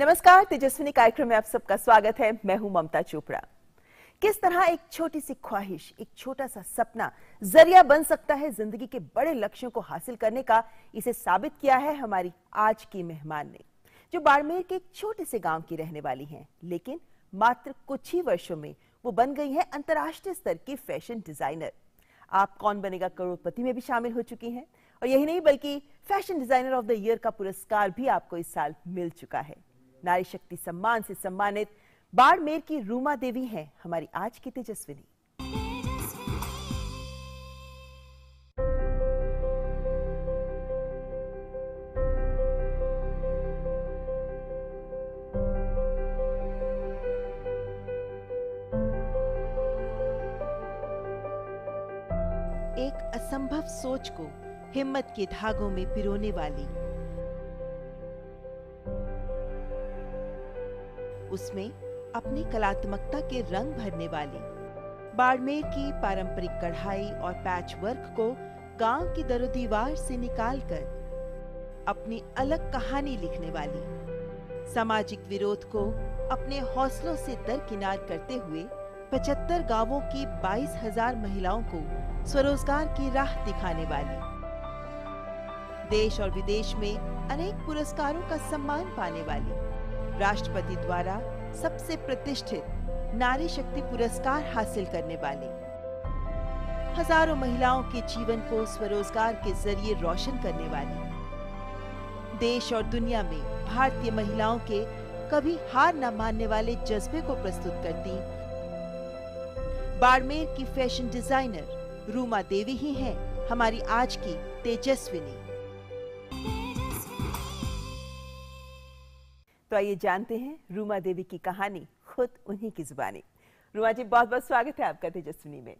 नमस्कार तेजस्विनी कार्यक्रम में आप सबका स्वागत है मैं हूं ममता चोपड़ा किस तरह एक छोटी सी ख्वाहिश एक छोटा सा सपना जरिया बन सकता है जिंदगी के बड़े लक्ष्यों को हासिल करने का इसे साबित किया है हमारी आज की मेहमान ने जो बाड़मेर के एक छोटे से गांव की रहने वाली हैं लेकिन मात्र कुछ ही वर्षों में वो बन गई है अंतर्राष्ट्रीय स्तर की फैशन डिजाइनर आप कौन बनेगा करोड़पति में भी शामिल हो चुकी हैं और यही नहीं बल्कि fashion designer of the year का पुरस्कार भी आपको इस साल मिल चुका है नारी शक्ति सम्मान से सम्मानित बाड़मेर की रूमा देवी हैं हमारी आज की तेजस्विनी एक असंभव सोच को हिम्मत के धागों में पिरोने वाली उसमें अपनी कलात्मकता के रंग भरने वाली बाड़मेर की पारंपरिक कढ़ाई और पैच वर्क को गांव की दीवार से निकालकर अपनी अलग कहानी लिखने वाली सामाजिक विरोध को अपने हौसलों से दरकिनार करते हुए 75 गांवों की 22,000 महिलाओं को स्वरोजगार की राह दिखाने वाली देश और विदेश में अनेक पुरस्कारों का सम्मान पाने वाली राष्ट्रपति द्वारा सबसे प्रतिष्ठित नारी शक्ति पुरस्कार हासिल करने वाली हजारों महिलाओं के जीवन को स्वरोजगार के जरिए रोशन करने वाली देश और दुनिया में भारतीय महिलाओं के कभी हार न मानने वाले जज्बे को प्रस्तुत करती बाड़मेर की फैशन डिजाइनर रूमा देवी ही हैं हमारी आज की तेजस्विनी आइए जानते हैं रूमा देवी की कहानी खुद उन्हीं की जुबानी रूमा जी बहुत बहुत स्वागत है आपका तेजस्विनी में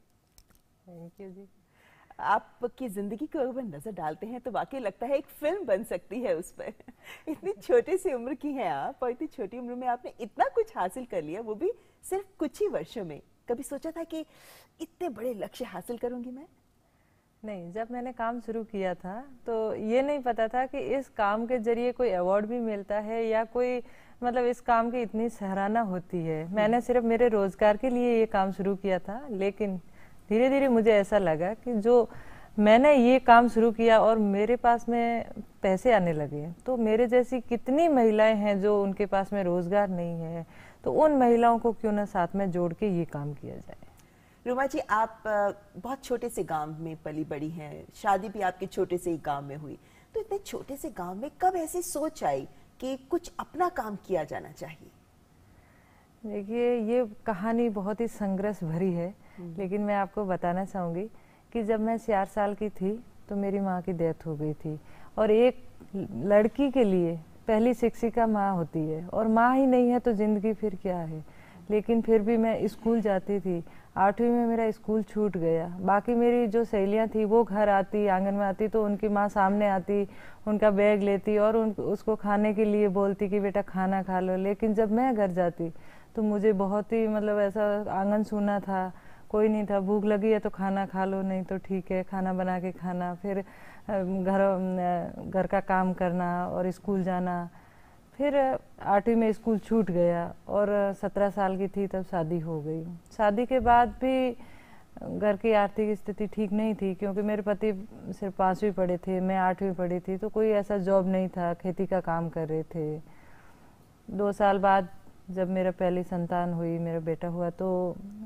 थैंक यू जी आपकी ज़िंदगी को अगर नज़र डालते हैं तो वाकई लगता है एक फिल्म बन सकती है उस पर इतनी छोटी सी उम्र की हैं आप और इतनी छोटी उम्र में आपने इतना कुछ हासिल कर लिया वो भी सिर्फ कुछ ही वर्षों में कभी सोचा था कि इतने बड़े लक्ष्य हासिल करूंगी मैं नहीं जब मैंने काम शुरू किया था तो ये नहीं पता था कि इस काम के जरिए कोई अवार्ड भी मिलता है या कोई मतलब इस काम की इतनी सराहना होती है हम्म। मैंने सिर्फ मेरे रोजगार के लिए ये काम शुरू किया था लेकिन धीरे धीरे मुझे ऐसा लगा कि जो मैंने ये काम शुरू किया और मेरे पास में पैसे आने लगे तो मेरे जैसी कितनी महिलाएं हैं जो उनके पास में रोजगार नहीं है तो उन महिलाओं को क्यों ना साथ में जोड़ के ये काम किया जाए रुमा जी आप बहुत छोटे से गांव में पली बड़ी हैं शादी भी आपके छोटे से ही गांव में हुई तो इतने छोटे से गांव में कब ऐसी सोच आई कि कुछ अपना काम किया जाना चाहिए देखिए ये कहानी बहुत ही संघर्ष भरी है हम्म। लेकिन मैं आपको बताना चाहूंगी कि जब मैं चार साल की थी तो मेरी माँ की डेथ हो गई थी और एक लड़की के लिए पहली शिक्षिका माँ होती है और माँ ही नहीं है तो ज़िंदगी फिर क्या है लेकिन फिर भी मैं स्कूल जाती थी आठवीं में मेरा स्कूल छूट गया बाकी मेरी जो सहेलियाँ थी वो घर आती आंगन में आती तो उनकी माँ सामने आती उनका बैग लेती और उन उसको खाने के लिए बोलती कि बेटा खाना खा लो लेकिन जब मैं घर जाती तो मुझे बहुत ही मतलब ऐसा आंगन सूना था कोई नहीं था भूख लगी है तो खाना खा लो नहीं तो ठीक है खाना बना के खाना फिर घर घर का काम करना और स्कूल जाना फिर आठवीं में स्कूल छूट गया और सत्रह साल की थी तब शादी हो गई शादी के बाद भी घर की आर्थिक स्थिति ठीक नहीं थी क्योंकि मेरे पति सिर्फ पाँचवीं पढ़े थे मैं आठवीं पढ़ी थी तो कोई ऐसा जॉब नहीं था खेती का काम कर रहे थे दो साल बाद जब मेरा पहली संतान हुई मेरा बेटा हुआ तो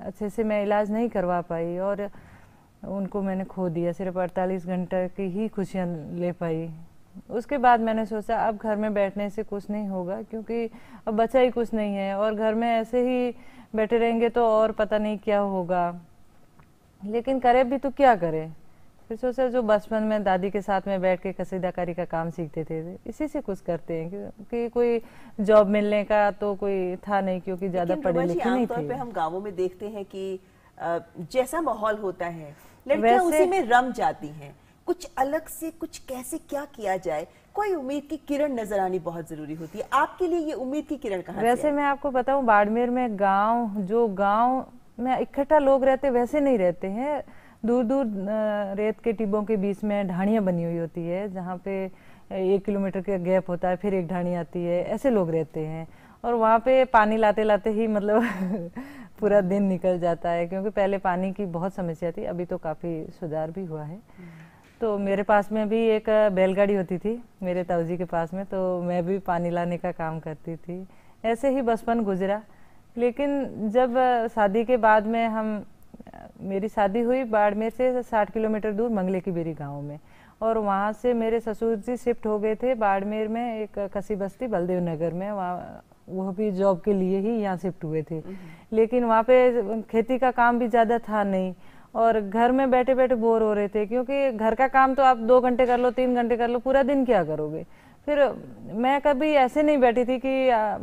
अच्छे से मैं इलाज नहीं करवा पाई और उनको मैंने खो दिया सिर्फ अड़तालीस घंटे की ही खुशियाँ ले पाई उसके बाद मैंने सोचा अब घर में बैठने से कुछ नहीं होगा क्योंकि अब बचा ही कुछ नहीं है और घर में ऐसे ही बैठे रहेंगे तो और पता नहीं क्या होगा लेकिन करे भी तो क्या करे फिर सोचा जो बचपन में दादी के साथ में बैठ के कसीदाकारी का काम सीखते थे इसी से कुछ करते हैं क्योंकि कोई जॉब मिलने का तो कोई था नहीं क्योंकि ज्यादा पढ़े लिखे नहीं थे पे हम गाँवों में देखते हैं कि जैसा माहौल होता है लड़कियां उसी में रम जाती हैं कुछ अलग से कुछ कैसे क्या किया जाए कोई उम्मीद की किरण नजर आनी बहुत जरूरी होती है आपके लिए ये उम्मीद की किरण कहा वैसे मैं आपको बताऊं बाड़मेर में गांव जो गांव में इकट्ठा लोग रहते वैसे नहीं रहते हैं दूर दूर रेत के टिब्बों के बीच में ढाणियाँ बनी हुई होती है जहाँ पे एक किलोमीटर का गैप होता है फिर एक ढाणी आती है ऐसे लोग रहते हैं और वहाँ पे पानी लाते लाते ही मतलब पूरा दिन निकल जाता है क्योंकि पहले पानी की बहुत समस्या थी अभी तो काफ़ी सुधार भी हुआ है हम्म। तो मेरे पास में भी एक बैलगाड़ी होती थी मेरे ताऊजी के पास में तो मैं भी पानी लाने का काम करती थी ऐसे ही बचपन गुजरा लेकिन जब शादी के बाद में हम मेरी शादी हुई बाड़मेर से 60 किलोमीटर दूर मंगले की बेरी गाँव में और वहाँ से मेरे ससुर जी शिफ्ट हो गए थे बाड़मेर में एक कसी बस्ती बलदेव नगर में वहाँ वह भी जॉब के लिए ही यहाँ शिफ्ट हुए थे हम्म। लेकिन वहाँ पे खेती का काम भी ज़्यादा था नहीं और घर में बैठे बैठे बोर हो रहे थे क्योंकि घर का काम तो आप दो घंटे कर लो तीन घंटे कर लो पूरा दिन क्या करोगे फिर मैं कभी ऐसे नहीं बैठी थी कि आ,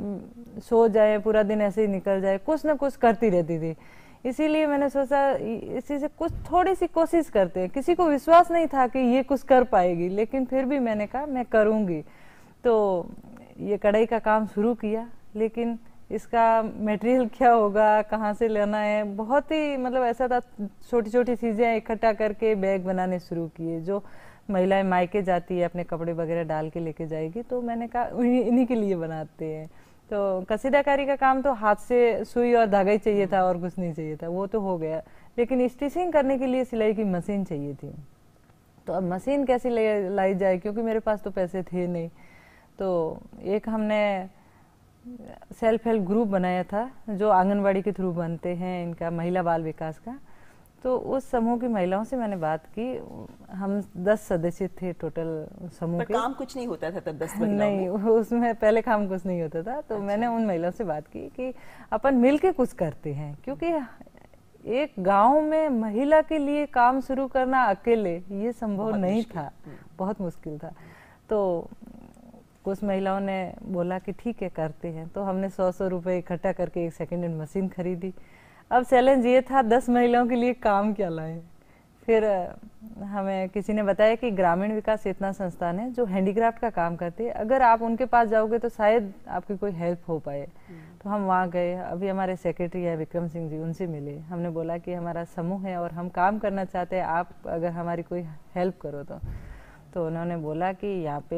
सो जाए पूरा दिन ऐसे ही निकल जाए कुछ ना कुछ करती रहती थी इसीलिए मैंने सोचा इसी से कुछ थोड़ी सी कोशिश करते हैं किसी को विश्वास नहीं था कि ये कुछ कर पाएगी लेकिन फिर भी मैंने कहा मैं करूँगी तो ये कढ़ाई का काम शुरू किया लेकिन इसका मटेरियल क्या होगा कहाँ से लेना है बहुत ही मतलब ऐसा था छोटी छोटी चीज़ें इकट्ठा करके बैग बनाने शुरू किए जो महिलाएं मायके जाती है अपने कपड़े वगैरह डाल के लेके जाएगी तो मैंने कहा इन्हीं के लिए बनाते हैं तो कसीदाकारी का काम तो हाथ से सुई और धागा ही चाहिए था और कुछ नहीं चाहिए था वो तो हो गया लेकिन स्टिचिंग करने के लिए सिलाई की मशीन चाहिए थी तो अब मशीन कैसे लाई जाए क्योंकि मेरे पास तो पैसे थे नहीं तो एक हमने सेल्फ हेल्प ग्रुप बनाया था जो आंगनवाड़ी के थ्रू बनते हैं इनका महिला बाल विकास का तो उस समूह की महिलाओं से मैंने बात की हम दस सदस्य थे टोटल समूह के काम कुछ नहीं होता था तब दस नहीं उसमें पहले काम कुछ नहीं होता था तो अच्छा। मैंने उन महिलाओं से बात की कि अपन मिल कुछ करते हैं क्योंकि एक गांव में महिला के लिए काम शुरू करना अकेले ये संभव नहीं था हम्म। बहुत मुश्किल था तो कुछ महिलाओं ने बोला कि ठीक है करते हैं तो हमने सौ सौ रुपये इकट्ठा करके एक सेकेंड हैंड मशीन खरीदी अब चैलेंज ये था दस महिलाओं के लिए काम क्या लाए फिर हमें किसी ने बताया कि ग्रामीण विकास इतना संस्थान है जो हैंडीक्राफ्ट का काम करते हैं अगर आप उनके पास जाओगे तो शायद आपकी कोई हेल्प हो पाए हम्म। तो हम वहाँ गए अभी हमारे सेक्रेटरी है विक्रम सिंह जी उनसे मिले हमने बोला कि हमारा समूह है और हम काम करना चाहते हैं आप अगर हमारी कोई हेल्प करो तो तो उन्होंने बोला कि यहाँ पे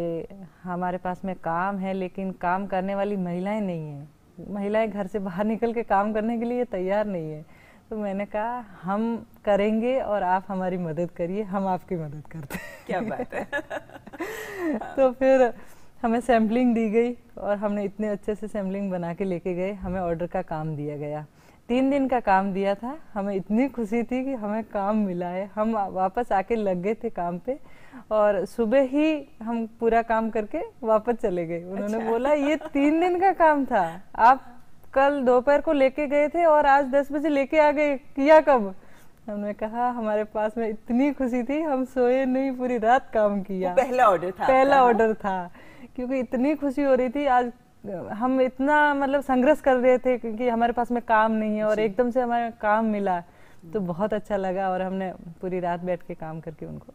हमारे पास में काम है लेकिन काम करने वाली महिलाएं नहीं हैं महिलाएं घर से बाहर निकल के काम करने के लिए तैयार नहीं है तो मैंने कहा हम करेंगे और आप हमारी मदद करिए हम आपकी मदद करते हैं क्या बात है तो फिर हमें सैम्पलिंग दी गई और हमने इतने अच्छे से सैम्पलिंग बना के लेके गए हमें ऑर्डर का काम दिया गया तीन दिन का काम दिया था हमें इतनी खुशी थी कि हमें काम मिला है हम वापस आके लग गए थे काम पे और सुबह ही हम पूरा काम करके वापस चले गए उन्होंने अच्छा। बोला ये तीन दिन का काम था आप कल दोपहर को लेके गए थे और आज दस बजे लेके आ गए किया कब हमने कहा हमारे पास में इतनी खुशी थी हम सोए नहीं पूरी रात काम किया पहला ऑर्डर था पहला ऑर्डर था क्योंकि इतनी खुशी हो रही थी आज हम इतना मतलब संघर्ष कर रहे थे क्योंकि हमारे पास में काम नहीं है और एकदम से हमारे काम मिला तो बहुत अच्छा लगा और हमने पूरी रात बैठ के काम करके उनको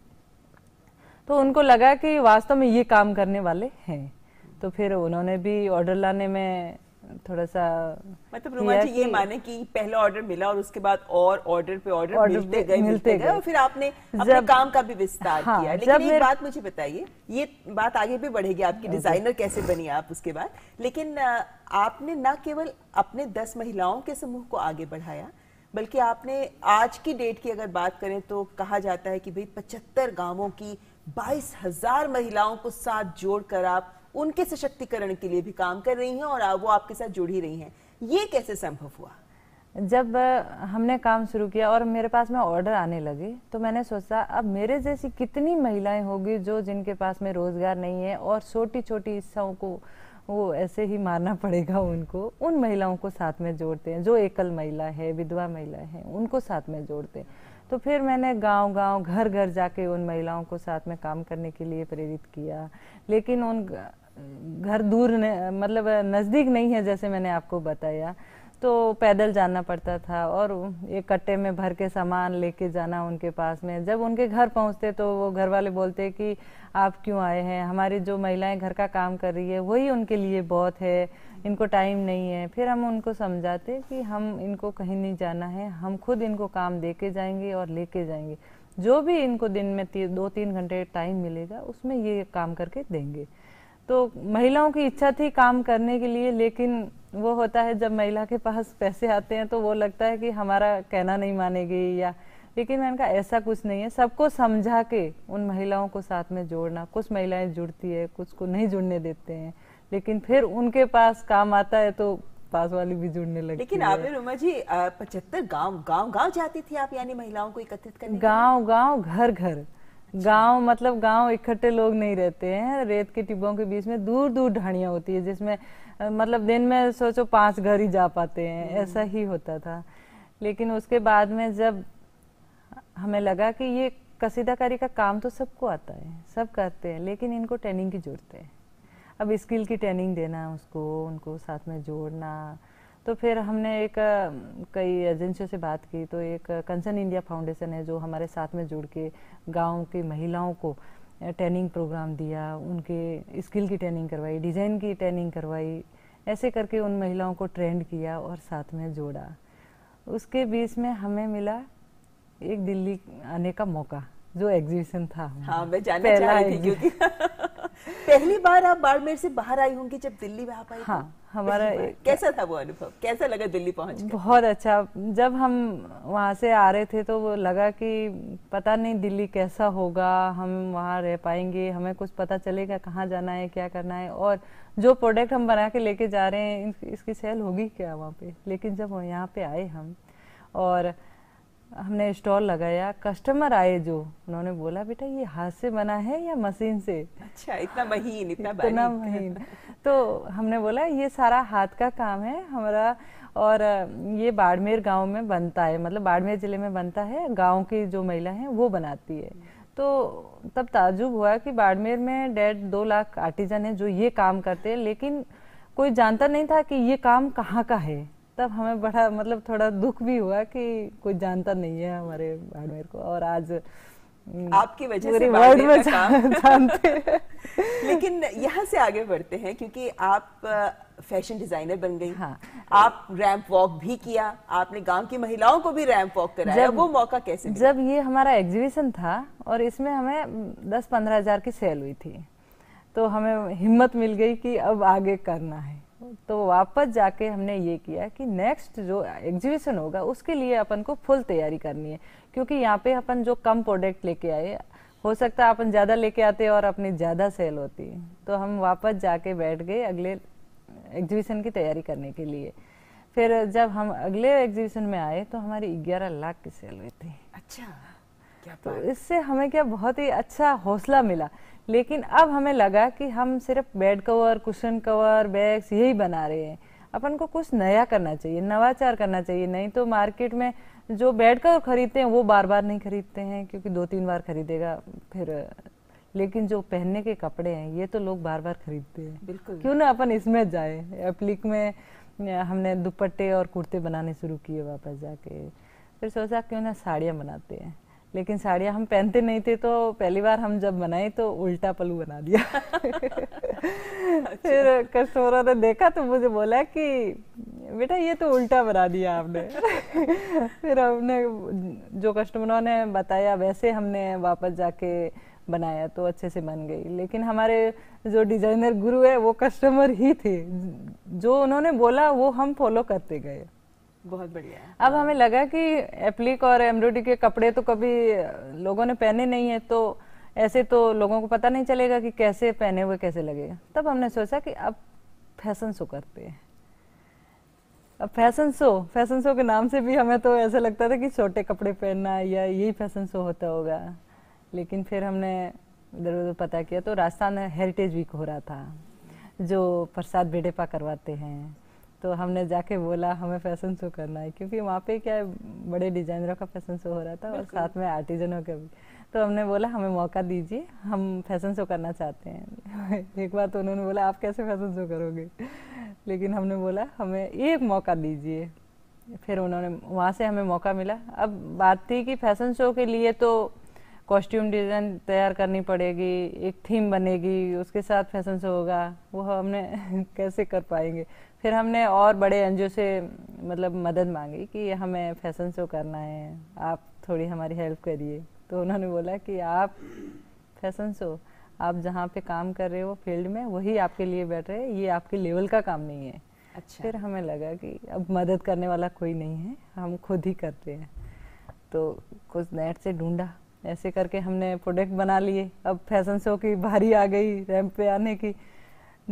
तो उनको लगा कि वास्तव में ये काम करने वाले हैं तो फिर उन्होंने भी ऑर्डर लाने में थोड़ा सा मतलब रुमा जी ये माने कि पहला ऑर्डर मिला और उसके बाद और ऑर्डर पे ऑर्डर मिलते मिलते गए मिलते गए और फिर आपने अपने काम का भी विस्तार हाँ, किया लेकिन एक बात मुझे बताइए ये बात आगे भी बढ़ेगी आपकी डिजाइनर कैसे बनी आप उसके बाद लेकिन आपने न केवल अपने दस महिलाओं के समूह को आगे बढ़ाया बल्कि आपने आज की डेट की अगर बात करें तो कहा जाता है कि भाई पचहत्तर गांवों की बाईस हजार महिलाओं को साथ जोड़कर आप उनके सशक्तिकरण के लिए भी काम कर रही हैं और वो आपके साथ जुड़ी रही हैं ये कैसे संभव हुआ जब हमने काम शुरू किया और मेरे पास में ऑर्डर आने लगे तो मैंने सोचा अब मेरे जैसी कितनी महिलाएं होगी जो जिनके पास में रोजगार नहीं है और छोटी छोटी इच्छाओं को वो ऐसे ही मारना पड़ेगा उनको उन महिलाओं को साथ में जोड़ते हैं जो एकल महिला है विधवा महिला है उनको साथ में जोड़ते हैं तो फिर मैंने गांव गांव घर घर जाके उन महिलाओं को साथ में काम करने के लिए प्रेरित किया लेकिन उन घर दूर न, मतलब नज़दीक नहीं है जैसे मैंने आपको बताया तो पैदल जाना पड़ता था और एक कट्टे में भर के सामान लेके जाना उनके पास में जब उनके घर पहुंचते तो वो घर वाले बोलते कि आप क्यों आए हैं हमारी जो महिलाएं घर का काम कर रही है वही उनके लिए बहुत है इनको टाइम नहीं है फिर हम उनको समझाते कि हम इनको कहीं नहीं जाना है हम खुद इनको काम दे के जाएंगे और लेके जाएंगे जो भी इनको दिन में ती, दो तीन घंटे टाइम मिलेगा उसमें ये काम करके देंगे तो महिलाओं की इच्छा थी काम करने के लिए लेकिन वो होता है जब महिला के पास पैसे आते हैं तो वो लगता है कि हमारा कहना नहीं मानेगी या लेकिन मैंने कहा ऐसा कुछ नहीं है सबको समझा के उन महिलाओं को साथ में जोड़ना कुछ महिलाएं जुड़ती है कुछ को नहीं जुड़ने देते हैं लेकिन फिर उनके पास काम आता है तो पास वाली भी जुड़ने लगी लेकिन आपने रुमा जी पचहत्तर गांव गांव गांव जाती थी आप यानी महिलाओं को एकत्रित करने गांव गांव घर घर गांव मतलब गांव इकट्ठे लोग नहीं रहते हैं रेत के टिब्बों के बीच में दूर दूर ढाणियाँ होती है जिसमें मतलब दिन में सोचो पांच घर ही जा पाते हैं हम्म। ऐसा ही होता था लेकिन उसके बाद में जब हमें लगा कि ये कसीदाकारी का काम तो सबको आता है सब करते हैं लेकिन इनको ट्रेनिंग की जरूरत है अब स्किल की ट्रेनिंग देना उसको उनको साथ में जोड़ना तो फिर हमने एक कई एजेंसियों से बात की तो एक कंसर्न इंडिया फाउंडेशन है जो हमारे साथ में जुड़ के गाँव की महिलाओं को ट्रेनिंग प्रोग्राम दिया उनके स्किल की ट्रेनिंग करवाई डिज़ाइन की ट्रेनिंग करवाई ऐसे करके उन महिलाओं को ट्रेंड किया और साथ में जोड़ा उसके बीच में हमें मिला एक दिल्ली आने का मौका जो एग्जीबिशन था हाँ मैं जानना पहला थी क्योंकि पहली बार आप बाड़मेर से बाहर आई होंगी जब दिल्ली में आप आई हाँ हमारा कैसा था वो अनुभव कैसा लगा दिल्ली पहुंच बहुत अच्छा जब हम वहाँ से आ रहे थे तो वो लगा कि पता नहीं दिल्ली कैसा होगा हम वहाँ रह पाएंगे हमें कुछ पता चलेगा कहाँ जाना है क्या करना है और जो प्रोडक्ट हम बना के लेके जा रहे हैं इसकी सेल होगी क्या वहाँ पे लेकिन जब यहाँ पे आए हम और हमने स्टॉल लगाया कस्टमर आए जो उन्होंने बोला बेटा ये हाथ से बना है या मशीन से अच्छा इतना महीन इतना इतना महीन तो हमने बोला ये सारा हाथ का काम है हमारा और ये बाड़मेर गांव में बनता है मतलब बाड़मेर जिले में बनता है गांव की जो महिला है वो बनाती है तो तब ताजुब हुआ कि बाड़मेर में डेढ़ दो लाख आर्टिजन है जो ये काम करते हैं लेकिन कोई जानता नहीं था कि ये काम कहाँ का है तब हमें बड़ा मतलब थोड़ा दुख भी हुआ कि कोई जानता नहीं है हमारे बाड़मेर को और आज हम्म, आपकी वजह से वर्ल्ड में जान, जानते लेकिन यहाँ से आगे बढ़ते हैं क्योंकि आप फैशन डिजाइनर बन गई हाँ, आप रैंप वॉक भी किया आपने गांव की महिलाओं को भी रैंप वॉक कराया जब, वो मौका कैसे जब ये हमारा एग्जीबिशन था और इसमें हमें दस पंद्रह हजार की सेल हुई थी तो हमें हिम्मत मिल गई कि अब आगे करना है तो वापस जाके हमने ये किया कि नेक्स्ट जो एग्जीबिशन होगा उसके लिए अपन को फुल तैयारी करनी है क्योंकि यहाँ पे अपन जो कम प्रोडक्ट लेके आए हो सकता है अपन ज़्यादा लेके आते और अपनी ज़्यादा सेल होती तो हम वापस जाके बैठ गए अगले एग्जीबिशन की तैयारी करने के लिए फिर जब हम अगले एग्जीबिशन में आए तो हमारी ग्यारह लाख की सेल हुई थी अच्छा तो इससे हमें क्या बहुत ही अच्छा हौसला मिला लेकिन अब हमें लगा कि हम सिर्फ bed cover cushion cover bags यही बना रहे हैं अपन को कुछ नया करना चाहिए नवाचार करना चाहिए नहीं तो मार्केट में जो बेड कवर खरीदते हैं वो बार बार नहीं खरीदते हैं क्योंकि दो तीन बार खरीदेगा फिर लेकिन जो पहनने के कपड़े हैं ये तो लोग बार बार खरीदते हैं बिल्कुल क्यों ना अपन इसमें जाए एप्लिक में हमने दुपट्टे और कुर्ते बनाने शुरू किए वापस जाके फिर सोचा क्यों ना साड़ियाँ बनाते हैं लेकिन साड़ियाँ हम पहनते नहीं थे तो पहली बार हम जब बनाए तो उल्टा पलू बना दिया अच्छा। फिर कस्टमरों ने देखा तो मुझे बोला कि बेटा ये तो उल्टा बना दिया आपने फिर हमने जो कस्टमरों ने बताया वैसे हमने वापस जाके बनाया तो अच्छे से बन गई लेकिन हमारे जो डिजाइनर गुरु है वो कस्टमर ही थे जो उन्होंने बोला वो हम फॉलो करते गए बहुत बढ़िया है अब हमें लगा कि एप्लिक और एम्ब्रॉयडरी के कपड़े तो कभी लोगों ने पहने नहीं है तो ऐसे तो लोगों को पता नहीं चलेगा कि कैसे पहने हुए कैसे लगेगा तब हमने सोचा कि अब फैशन शो करते हैं अब फैशन शो फैशन शो के नाम से भी हमें तो ऐसा लगता था कि छोटे कपड़े पहनना या यही फैशन शो होता होगा लेकिन फिर हमने इधर उधर पता किया तो राजस्थान हेरिटेज वीक हो रहा था जो प्रसाद बेडेपा करवाते हैं तो हमने जाके बोला हमें फैशन शो करना है क्योंकि वहाँ पे क्या बड़े डिजाइनरों का फैशन शो हो रहा था और साथ में आर्टिजनों का भी तो हमने बोला हमें मौका दीजिए हम फैशन शो करना चाहते हैं एक बार तो उन्होंने बोला आप कैसे फैशन शो करोगे लेकिन हमने बोला हमें एक मौका दीजिए फिर उन्होंने वहाँ से हमें मौका मिला अब बात थी कि फैशन शो के लिए तो कॉस्ट्यूम डिज़ाइन तैयार करनी पड़ेगी एक थीम बनेगी उसके साथ फैशन शो होगा वो हमने कैसे कर पाएंगे फिर हमने और बड़े एन से मतलब मदद मांगी कि हमें फैशन शो करना है आप थोड़ी हमारी हेल्प करिए तो उन्होंने बोला कि आप फैशन शो आप जहाँ पे काम कर रहे हो फील्ड में वही आपके लिए बैठ रहे ये आपके लेवल का काम नहीं है अच्छा फिर हमें लगा कि अब मदद करने वाला कोई नहीं है हम खुद ही करते हैं तो कुछ नेट से ढूंढा ऐसे करके हमने प्रोडक्ट बना लिए अब फैशन शो की भारी आ गई रैंप पे आने की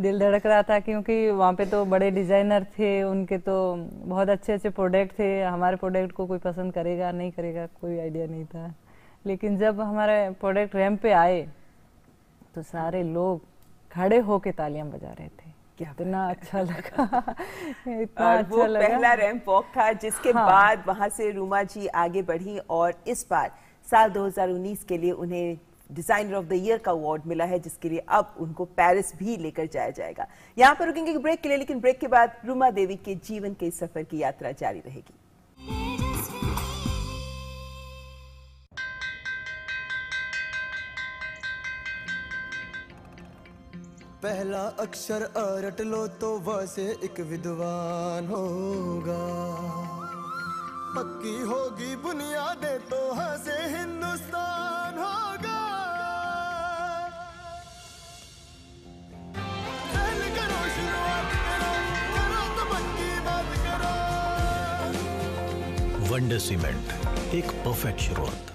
दिल धड़क रहा था क्योंकि वहाँ पे तो बड़े डिज़ाइनर थे उनके तो बहुत अच्छे अच्छे प्रोडक्ट थे हमारे प्रोडक्ट को कोई पसंद करेगा नहीं करेगा कोई आइडिया नहीं था लेकिन जब हमारे प्रोडक्ट रैम पे आए तो सारे लोग खड़े होके तालियां बजा रहे थे क्या इतना अच्छा लगा इतना और अच्छा वो लगा। पहला रैंप वॉक था जिसके हाँ। बाद वहां से रूमा जी आगे बढ़ी और इस बार साल 2019 के लिए उन्हें डिजाइनर ऑफ द ईयर का अवार्ड मिला है जिसके लिए अब उनको पेरिस भी लेकर जाया जाएगा यहाँ पर रुकेंगे ब्रेक के लिए लेकिन ब्रेक के बाद रुमा देवी के जीवन के सफर की यात्रा जारी रहेगी पहला अक्षर अरट लो तो वह से एक विद्वान होगा पक्की होगी बुनियादे तो हंसे हिंदुस्तान होगा करो शुरुआत करो करो तो पक्की बात करो वंडर सीमेंट एक परफेक्ट शुरुआत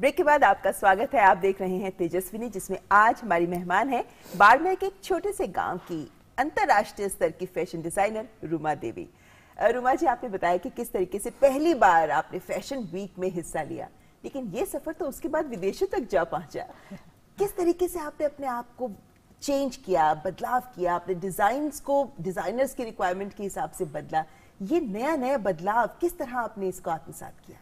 ब्रेक के बाद आपका स्वागत है आप देख रहे हैं तेजस्विनी जिसमें आज हमारी मेहमान है बाड़मेर के एक छोटे से गांव की अंतर्राष्ट्रीय स्तर की फैशन डिजाइनर रुमा देवी रुमा जी आपने बताया कि किस तरीके से पहली बार आपने फैशन वीक में हिस्सा लिया लेकिन ये सफर तो उसके बाद विदेशों तक जा पहुंचा किस तरीके से आपने अपने आप को चेंज किया बदलाव किया अपने डिजाइन को डिजाइनर्स की रिक्वायरमेंट के हिसाब से बदला ये नया नया बदलाव किस तरह आपने इसको आत्मसात किया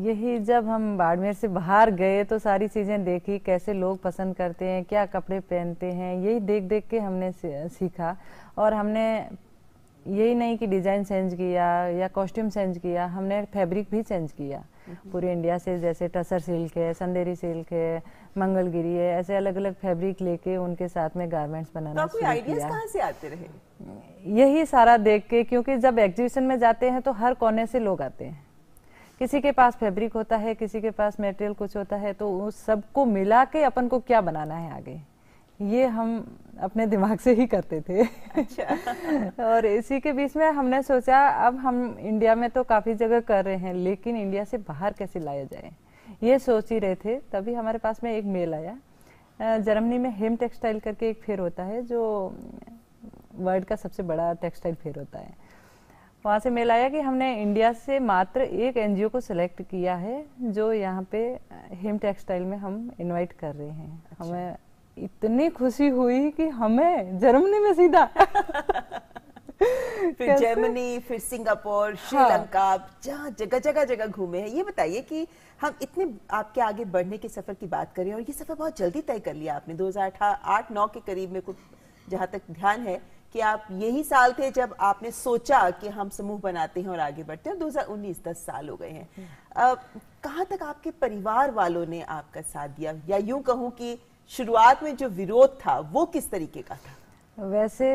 यही जब हम बाड़मेर से बाहर गए तो सारी चीज़ें देखी कैसे लोग पसंद करते हैं क्या कपड़े पहनते हैं यही देख देख के हमने सीखा और हमने यही नहीं कि डिज़ाइन चेंज किया या कॉस्ट्यूम चेंज किया हमने फैब्रिक भी चेंज किया हम्म। पूरे इंडिया से जैसे टसर सिल्क है संदेरी सिल्क है मंगलगिरी है ऐसे अलग अलग फैब्रिक लेके उनके साथ में गारमेंट्स बनाना तो आइडियाज कहाँ से आते रहे यही सारा देख के क्योंकि जब एग्जीबिशन में जाते हैं तो हर कोने से लोग आते हैं किसी के पास फैब्रिक होता है किसी के पास मटेरियल कुछ होता है तो उस सबको मिला के अपन को क्या बनाना है आगे ये हम अपने दिमाग से ही करते थे अच्छा। और इसी के बीच में हमने सोचा अब हम इंडिया में तो काफ़ी जगह कर रहे हैं लेकिन इंडिया से बाहर कैसे लाया जाए ये सोच ही रहे थे तभी हमारे पास में एक मेल आया जर्मनी में हेम टेक्सटाइल करके एक फेयर होता है जो वर्ल्ड का सबसे बड़ा टेक्सटाइल फेयर होता है वहाँ से मेल आया कि हमने इंडिया से मात्र एक एनजीओ को सिलेक्ट किया है जो यहाँ पे हिम टेक्सटाइल में हम इनवाइट कर रहे हैं अच्छा। हमें इतनी खुशी हुई कि हमें जर्मनी में सीधा फिर जर्मनी फिर सिंगापुर हाँ। श्रीलंका हाँ। जहाँ जगह जगह जगह घूमे हैं ये बताइए कि हम इतने आपके आगे बढ़ने के सफर की बात करें और ये सफर बहुत जल्दी तय कर लिया आपने आठ नौ के करीब में कुछ जहाँ तक ध्यान है कि आप यही साल थे जब आपने सोचा कि हम समूह बनाते हैं और आगे बढ़ते हैं दो हजार उन्नीस दस साल हो गए हैं हम्म। कहाँ तक आपके परिवार वालों ने आपका साथ दिया या यूं कहूँ कि शुरुआत में जो विरोध था वो किस तरीके का था वैसे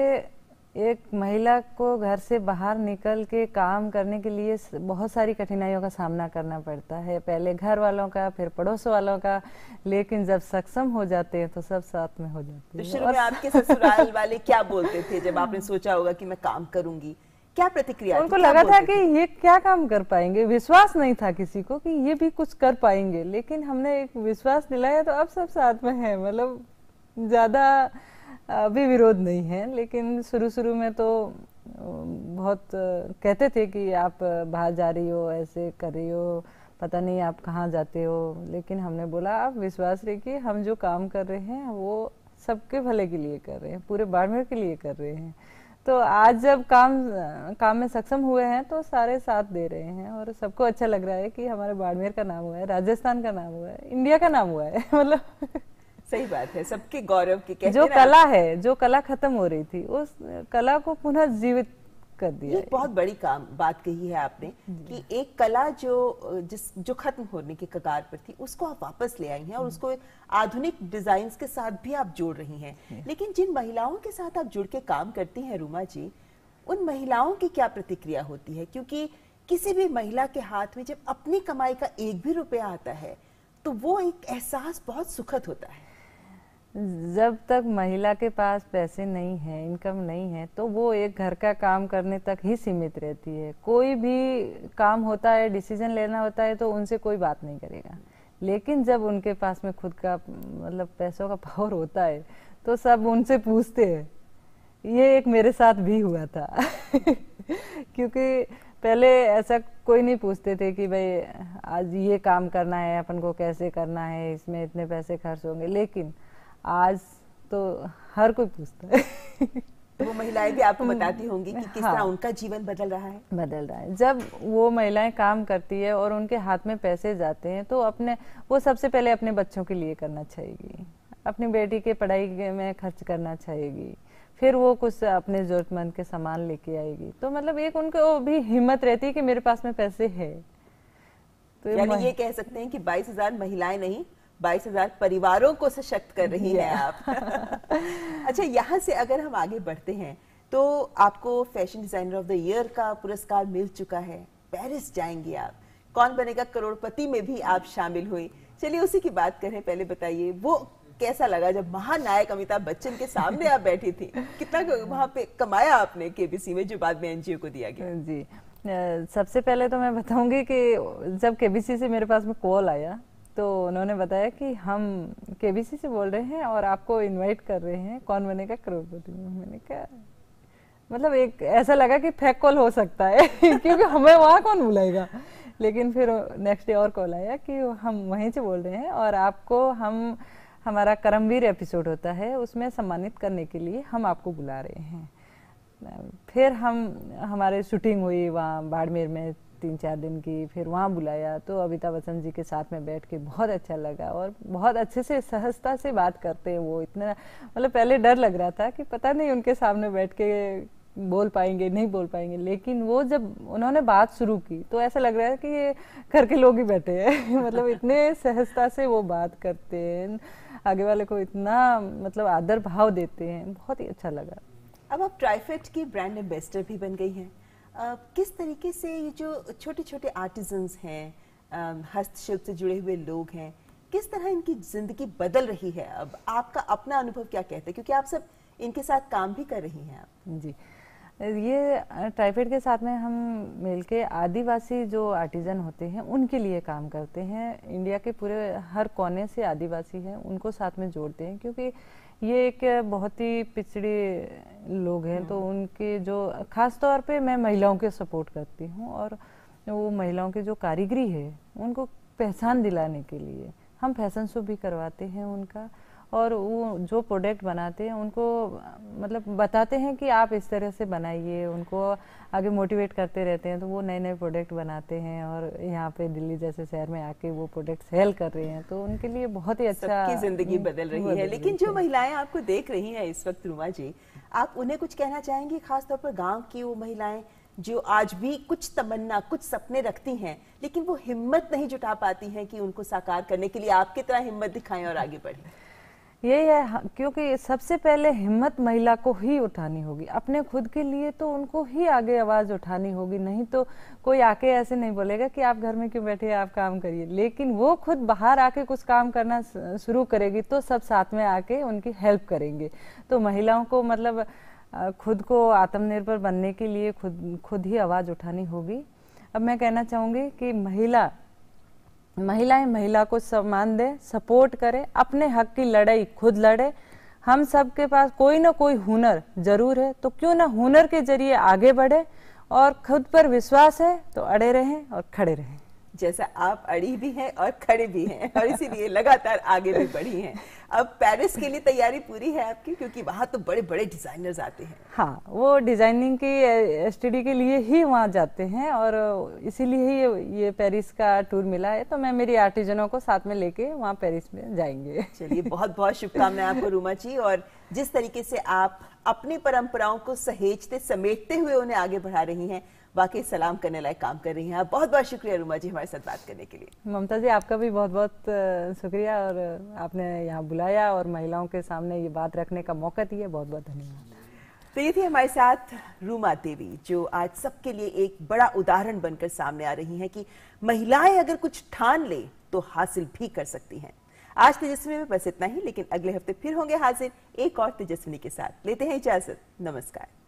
एक महिला को घर से बाहर निकल के काम करने के लिए बहुत सारी कठिनाइयों का सामना करना पड़ता है पहले घर वालों का फिर पड़ोस वालों का लेकिन जब सक्षम हो जाते हैं तो सब साथ में हो जाते तो हैं तो शुरू में आपके ससुराल वाले क्या बोलते थे जब आपने सोचा होगा कि मैं काम करूंगी क्या प्रतिक्रिया उनको लगा था कि ये क्या काम कर पाएंगे विश्वास नहीं था किसी को कि ये भी कुछ कर पाएंगे लेकिन हमने एक विश्वास दिलाया तो अब सब साथ में है मतलब ज्यादा अभी विरोध नहीं है लेकिन शुरू शुरू में तो बहुत कहते थे कि आप बाहर जा रही हो ऐसे कर रही हो पता नहीं आप कहाँ जाते हो लेकिन हमने बोला आप विश्वास रखिए हम जो काम कर रहे हैं वो सबके भले के लिए कर रहे हैं पूरे बाड़मेर के लिए कर रहे हैं तो आज जब काम काम में सक्षम हुए हैं तो सारे साथ दे रहे हैं और सबको अच्छा लग रहा है कि हमारे बाड़मेर का नाम हुआ है राजस्थान का नाम हुआ है इंडिया का नाम हुआ है मतलब सही बात है सबके गौरव की कहते जो कला है जो कला खत्म हो रही थी उस कला को पुनः जीवित कर दिया ये बहुत बड़ी काम बात कही है आपने कि एक कला जो जिस जो खत्म होने के कगार पर थी उसको आप वापस ले आई हैं और उसको आधुनिक डिजाइन के साथ भी आप जोड़ रही हैं लेकिन जिन महिलाओं के साथ आप जुड़ के काम करती हैं रूमा जी उन महिलाओं की क्या प्रतिक्रिया होती है क्योंकि किसी भी महिला के हाथ में जब अपनी कमाई का एक भी रुपया आता है तो वो एक एहसास बहुत सुखद होता है जब तक महिला के पास पैसे नहीं है इनकम नहीं है तो वो एक घर का काम करने तक ही सीमित रहती है कोई भी काम होता है डिसीजन लेना होता है तो उनसे कोई बात नहीं करेगा लेकिन जब उनके पास में खुद का मतलब पैसों का पावर होता है तो सब उनसे पूछते हैं ये एक मेरे साथ भी हुआ था क्योंकि पहले ऐसा कोई नहीं पूछते थे कि भाई आज ये काम करना है अपन को कैसे करना है इसमें इतने पैसे खर्च होंगे लेकिन आज तो हर कोई पूछता है तो वो महिलाएं भी आपको हम्म। बताती होंगी कि किस तरह हाँ। उनका जीवन बदल रहा है बदल रहा है जब वो महिलाएं काम करती है और उनके हाथ में पैसे जाते हैं तो अपने वो सबसे पहले अपने बच्चों के लिए करना चाहिए अपनी बेटी के पढ़ाई में खर्च करना चाहिए फिर वो कुछ अपने जरूरतमंद के सामान लेके आएगी तो मतलब एक उनको भी हिम्मत रहती है कि मेरे पास में पैसे है तो यानी ये कह सकते हैं कि 22,000 महिलाएं नहीं बाईस हजार परिवारों को सशक्त कर रही हैं आप अच्छा यहाँ से अगर हम आगे बढ़ते हैं तो आपको fashion designer of the year का पुरस्कार मिल चुका है पेरिस जाएंगे आप कौन बनेगा करोड़पति में भी आप शामिल हुए चलिए उसी की बात करें पहले बताइए वो कैसा लगा जब महानायक अमिताभ बच्चन के सामने आप बैठी थी कितना वहाँ पे कमाया आपने केबीसी में जो बाद में एनजीओ को दिया गया जी सबसे पहले तो मैं बताऊंगी कि जब केबीसी से मेरे पास में कॉल आया तो उन्होंने बताया कि हम के से बोल रहे हैं और आपको इनवाइट कर रहे हैं कौन बनेगा करोड़पति मैंने कहा मतलब एक ऐसा लगा कि फेक कॉल हो सकता है क्योंकि हमें वहाँ कौन बुलाएगा लेकिन फिर नेक्स्ट डे और कॉल आया कि हम वहीं से बोल रहे हैं और आपको हम हमारा करमवीर एपिसोड होता है उसमें सम्मानित करने के लिए हम आपको बुला रहे हैं फिर हम हमारे शूटिंग हुई वहाँ बाड़मेर में तीन चार दिन की फिर वहाँ बुलाया तो अमिताभ बच्चन जी के साथ में बैठ के बहुत अच्छा लगा और बहुत अच्छे से सहजता से बात करते हैं वो इतना मतलब पहले डर लग रहा था कि पता नहीं उनके सामने बैठ के बोल पाएंगे नहीं बोल पाएंगे लेकिन वो जब उन्होंने बात शुरू की तो ऐसा लग रहा है कि ये घर के लोग ही बैठे हैं मतलब इतने सहजता से वो बात करते हैं आगे वाले को इतना मतलब आदर भाव देते हैं बहुत ही अच्छा लगा अब आप ट्राइफेट की ब्रांड एम्बेसडर भी बन गई हैं किस तरीके से ये जो छोटे छोटे आर्टिजन्स हैं हस्तशिल्प से जुड़े हुए लोग हैं किस तरह इनकी ज़िंदगी बदल रही है अब आपका अपना अनुभव क्या कहते हैं क्योंकि आप सब इनके साथ काम भी कर रही हैं आप जी ये ट्राइफेड के साथ में हम मिलके आदिवासी जो आर्टिज़न होते हैं उनके लिए काम करते हैं इंडिया के पूरे हर कोने से आदिवासी हैं उनको साथ में जोड़ते हैं क्योंकि ये एक बहुत ही पिछड़ी लोग हैं तो उनके जो खास तौर पे मैं महिलाओं के सपोर्ट करती हूँ और वो महिलाओं के जो कारीगरी है उनको पहचान दिलाने के लिए हम फैशन शो भी करवाते हैं उनका और वो जो प्रोडक्ट बनाते हैं उनको मतलब बताते हैं कि आप इस तरह से बनाइए उनको आगे मोटिवेट करते रहते हैं तो वो नए नए प्रोडक्ट बनाते हैं और यहाँ पे दिल्ली जैसे शहर में आके वो प्रोडक्ट सेल कर रहे हैं तो उनके लिए बहुत ही अच्छा जिंदगी बदल रही बदल है लेकिन जो महिलाएं आपको देख रही हैं इस वक्त रूमा जी आप उन्हें कुछ कहना चाहेंगी खासतौर पर गाँव की वो महिलाएं जो आज भी कुछ तमन्ना कुछ सपने रखती हैं लेकिन वो हिम्मत नहीं जुटा पाती हैं कि उनको साकार करने के लिए आपकी तरह हिम्मत दिखाएं और आगे बढ़ें ये है हाँ, क्योंकि सबसे पहले हिम्मत महिला को ही उठानी होगी अपने खुद के लिए तो उनको ही आगे आवाज़ उठानी होगी नहीं तो कोई आके ऐसे नहीं बोलेगा कि आप घर में क्यों बैठे आप काम करिए लेकिन वो खुद बाहर आके कुछ काम करना शुरू करेगी तो सब साथ में आके उनकी हेल्प करेंगे तो महिलाओं को मतलब खुद को आत्मनिर्भर बनने के लिए खुद खुद ही आवाज़ उठानी होगी अब मैं कहना चाहूँगी कि महिला महिलाएं महिला को सम्मान दे सपोर्ट करें अपने हक की लड़ाई खुद लड़े हम सब के पास कोई ना कोई हुनर जरूर है तो क्यों ना हुनर के जरिए आगे बढ़े और खुद पर विश्वास है तो अड़े रहें और खड़े रहें जैसा आप अड़ी भी हैं और खड़े भी हैं और इसीलिए लगातार आगे भी बढ़ी हैं अब पेरिस के लिए तैयारी पूरी है आपकी क्योंकि वहाँ तो बड़े बड़े डिज़ाइनर्स आते हैं हाँ वो डिज़ाइनिंग की स्टडी के लिए ही वहाँ जाते हैं और इसीलिए ही ये पेरिस का टूर मिला है तो मैं मेरी आर्टिजनों को साथ में लेके वहाँ पेरिस में जाएंगे चलिए बहुत बहुत शुभकामनाएं आपको रूमा जी और जिस तरीके से आप अपनी परंपराओं को सहेजते समेटते हुए उन्हें आगे बढ़ा रही हैं वाकई सलाम करने लायक काम कर रही हैं आप बहुत बहुत शुक्रिया रूमा जी हमारे साथ बात करने के लिए ममता जी आपका भी बहुत बहुत शुक्रिया और आपने यहाँ बुलाया और महिलाओं के सामने ये बात रखने का मौका दिया बहुत बहुत धन्यवाद तो ये थी हमारे साथ रूमा देवी जो आज सबके लिए एक बड़ा उदाहरण बनकर सामने आ रही हैं कि महिलाएं अगर कुछ ठान ले तो हासिल भी कर सकती हैं आज तेजस्वी में बस इतना ही लेकिन अगले हफ्ते फिर होंगे हाजिर एक और तेजस्विनी के साथ लेते हैं इजाजत नमस्कार